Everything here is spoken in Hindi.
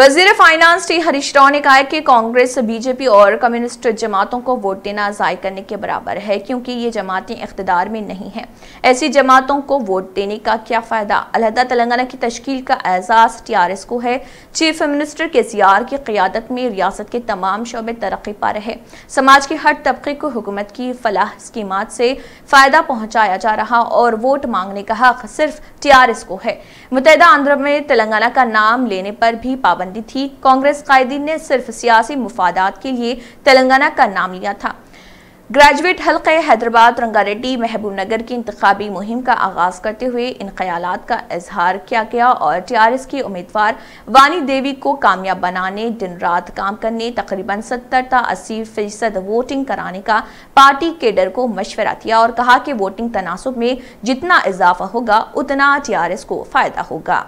वजीर फाइनेंस टी हरीश राव ने कहा कि कांग्रेस बीजेपी और कम्युनिस्ट जमातों को वोट देना ज़ाय करने के बराबर है क्योंकि ये जमातें इकतदार में नहीं हैं ऐसी जमातों को वोट देने का क्या फ़ायदा अलहदा तेलंगाना की तश्कील का एजाज़ टी आर एस को है चीफ मिनिस्टर के सी आर की क़्यादत में रियासत के तमाम शोबे तरक्की पा रहे समाज के हर तबके को हुकूमत की फलाह स्कीम से फ़ायदा पहुँचाया जा रहा और वोट मांगने का हक सिर्फ टी आर एस को है मुतहदा आंध्र में तेलंगाना का नाम लेने पर भी पाबंद पाबंदी थी कांग्रेस कायदीन ने सिर्फ सियासी मुफादात के लिए तेलंगाना का नाम लिया था ग्रेजुएट हल्के हैदराबाद रंगारेड्डी महबूब नगर की इंतबी मुहिम का आगाज़ करते हुए इन ख्याल का इजहार किया गया और टी आर एस की उम्मीदवार वानी देवी को कामयाब बनाने दिन रात काम करने तकरीबन सत्तर ता अस्सी फीसद वोटिंग कराने का पार्टी केडर को मशवरा दिया और कहा कि वोटिंग तनासब में जितना इजाफा होगा उतना टी आर एस को फ़ायदा होगा